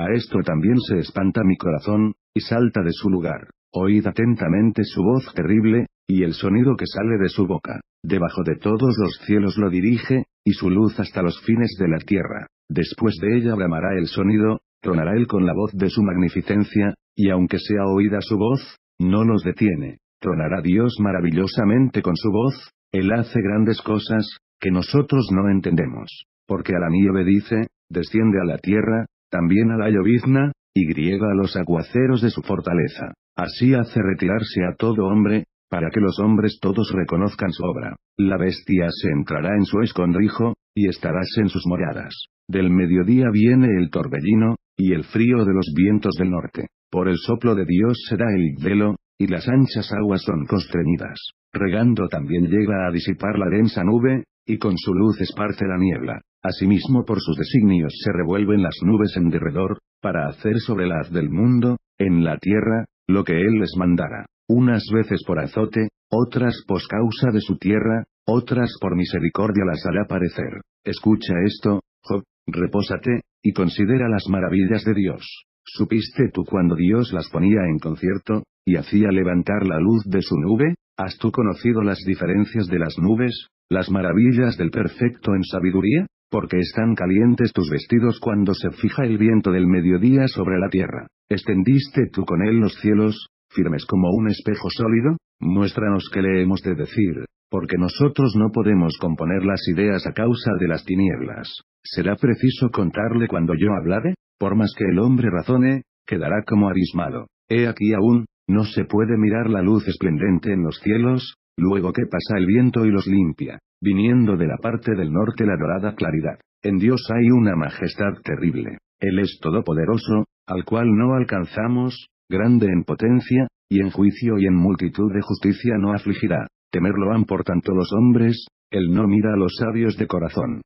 A esto también se espanta mi corazón, y salta de su lugar. Oíd atentamente su voz terrible, y el sonido que sale de su boca. Debajo de todos los cielos lo dirige, y su luz hasta los fines de la tierra. Después de ella bramará el sonido, tronará él con la voz de su magnificencia, y aunque sea oída su voz, no nos detiene. Tronará Dios maravillosamente con su voz, él hace grandes cosas, que nosotros no entendemos. Porque a la nieve dice, desciende a la tierra, también a la llovizna, y griega a los aguaceros de su fortaleza. Así hace retirarse a todo hombre, para que los hombres todos reconozcan su obra. La bestia se entrará en su escondrijo, y estarás en sus moradas. Del mediodía viene el torbellino, y el frío de los vientos del norte. Por el soplo de Dios será el velo y las anchas aguas son constreñidas. Regando también llega a disipar la densa nube, y con su luz esparce la niebla. Asimismo por sus designios se revuelven las nubes en derredor, para hacer sobre la haz del mundo, en la tierra, lo que él les mandara, unas veces por azote, otras por causa de su tierra, otras por misericordia las hará parecer. Escucha esto, Job, repósate, y considera las maravillas de Dios. ¿Supiste tú cuando Dios las ponía en concierto, y hacía levantar la luz de su nube? ¿Has tú conocido las diferencias de las nubes, las maravillas del perfecto en sabiduría? porque están calientes tus vestidos cuando se fija el viento del mediodía sobre la tierra. Extendiste tú con él los cielos, firmes como un espejo sólido, muéstranos que le hemos de decir, porque nosotros no podemos componer las ideas a causa de las tinieblas. Será preciso contarle cuando yo hablare, por más que el hombre razone, quedará como abismado. He aquí aún, no se puede mirar la luz esplendente en los cielos, luego que pasa el viento y los limpia, viniendo de la parte del norte la dorada claridad. En Dios hay una majestad terrible. Él es todopoderoso, al cual no alcanzamos, grande en potencia, y en juicio y en multitud de justicia no afligirá. Temerlo han por tanto los hombres, él no mira a los sabios de corazón.